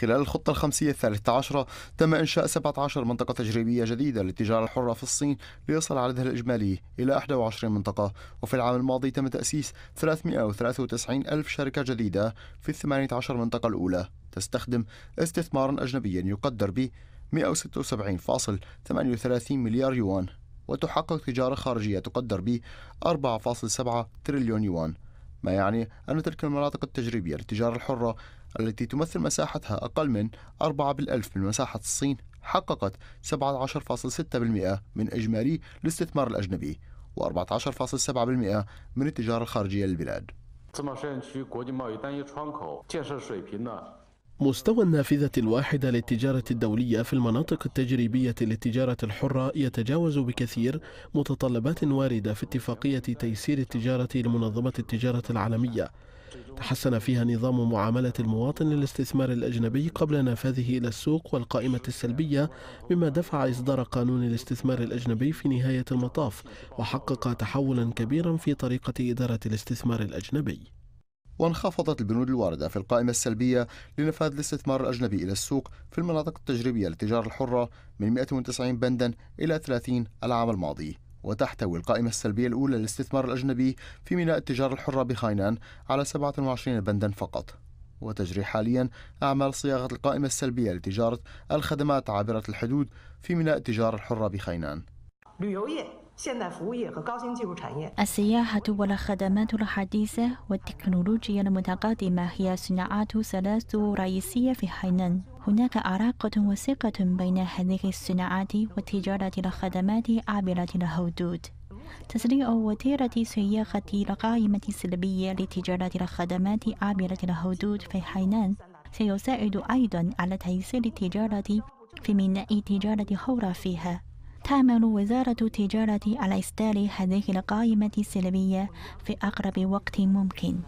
خلال الخطة الخمسية الثالثة عشرة تم إنشاء 17 منطقة تجريبية جديدة للتجارة الحرة في الصين ليصل عددها الإجمالي إلى 21 منطقة وفي العام الماضي تم تأسيس 393 ألف شركة جديدة في ال 18 منطقة الأولى تستخدم استثمارا أجنبيا يقدر ب 176.38 مليار يوان وتحقق تجارة خارجية تقدر ب 4.7 تريليون يوان ما يعني أن تلك المناطق التجريبية للتجارة الحرة التي تمثل مساحتها أقل من 4 بالألف من مساحة الصين حققت 17.6% من إجمالي الاستثمار الأجنبي و14.7% من التجارة الخارجية للبلاد مستوى النافذة الواحدة للتجارة الدولية في المناطق التجريبية للتجارة الحرة يتجاوز بكثير متطلبات واردة في اتفاقية تيسير التجارة لمنظمة التجارة العالمية تحسن فيها نظام معاملة المواطن للاستثمار الأجنبي قبل نفاذه إلى السوق والقائمة السلبية مما دفع إصدار قانون الاستثمار الأجنبي في نهاية المطاف وحقق تحولا كبيرا في طريقة إدارة الاستثمار الأجنبي وانخفضت البنود الواردة في القائمة السلبية لنفاذ الاستثمار الأجنبي إلى السوق في المناطق التجريبية للتجارة الحرة من 190 بندا إلى 30 العام الماضي وتحتوي القائمة السلبية الأولى للاستثمار الأجنبي في ميناء التجارة الحرة بخاينان على 27 بندا فقط وتجري حاليا أعمال صياغة القائمة السلبية لتجارة الخدمات عابرة الحدود في ميناء التجارة الحرة بخاينان السياحة والخدمات الحديثة والتكنولوجيا المتقدمة هي صناعات ثلاث رئيسية في حينان هناك علاقة وثيقة بين هذه الصناعات وتجارة الخدمات عابرة الحدود تسريع وتيرة سياحة القائمة السلبية لتجارة الخدمات عابرة الحدود في حينان سيساعد أيضا على تيسير التجارة في ميناء تجارة هورا فيها تعمل وزارة التجارة على إصدار هذه القائمة السلبية في أقرب وقت ممكن